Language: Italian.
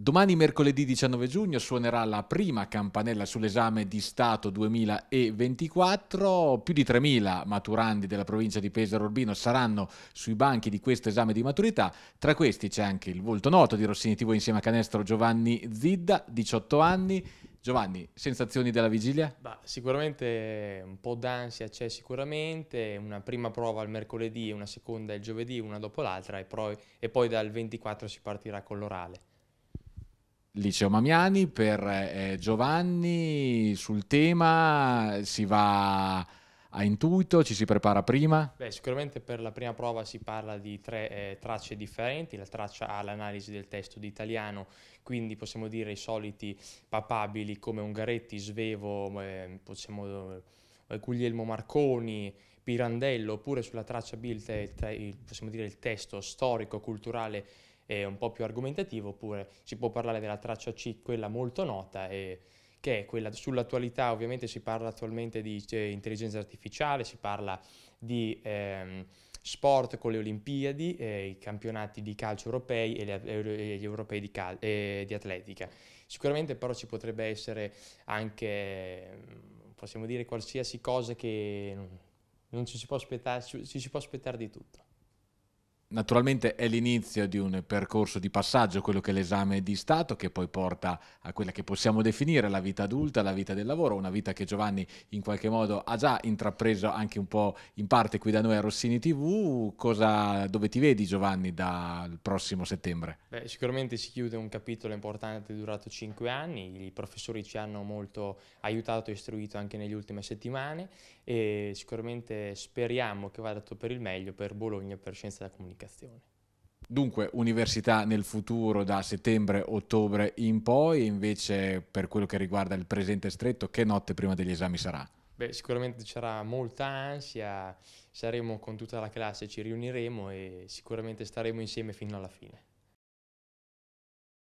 Domani mercoledì 19 giugno suonerà la prima campanella sull'esame di Stato 2024, più di 3.000 maturandi della provincia di Pesaro Urbino saranno sui banchi di questo esame di maturità, tra questi c'è anche il volto noto di Rossini TV insieme a Canestro Giovanni Zidda, 18 anni. Giovanni, sensazioni della vigilia? Bah, sicuramente un po' d'ansia c'è sicuramente, una prima prova il mercoledì, una seconda il giovedì, una dopo l'altra e poi, e poi dal 24 si partirà con l'orale. Liceo Mamiani per eh, Giovanni sul tema si va a intuito, ci si prepara prima? Beh, sicuramente per la prima prova si parla di tre eh, tracce differenti, la traccia ha l'analisi del testo di italiano, quindi possiamo dire i soliti papabili come Ungaretti, Svevo, eh, possiamo, eh, Guglielmo Marconi, Pirandello, oppure sulla traccia B il, te- il, possiamo dire il testo storico, culturale eh, un po' più argomentativo, oppure si può parlare della traccia C, quella molto nota, eh, che è quella sull'attualità, ovviamente si parla attualmente di eh, intelligenza artificiale, si parla di ehm, sport con le Olimpiadi, eh, i campionati di calcio europei e, le, e gli europei di, cal- di atletica. Sicuramente però ci potrebbe essere anche, mm, possiamo dire, qualsiasi cosa che non ci si può aspettare, ci si può aspettare di tutto. Naturalmente è l'inizio di un percorso di passaggio, quello che è l'esame di Stato, che poi porta a quella che possiamo definire la vita adulta, la vita del lavoro, una vita che Giovanni in qualche modo ha già intrapreso anche un po' in parte qui da noi a Rossini TV. Cosa, dove ti vedi Giovanni dal prossimo settembre? Beh, sicuramente si chiude un capitolo importante durato cinque anni, i professori ci hanno molto aiutato e istruito anche nelle ultime settimane e sicuramente speriamo che vada tutto per il meglio per Bologna e per Scienza della Comunicazione comunicazione. Dunque, università nel futuro da settembre-ottobre in poi, invece per quello che riguarda il presente stretto, che notte prima degli esami sarà? Beh, sicuramente ci sarà molta ansia, saremo con tutta la classe, ci riuniremo e sicuramente staremo insieme fino alla fine.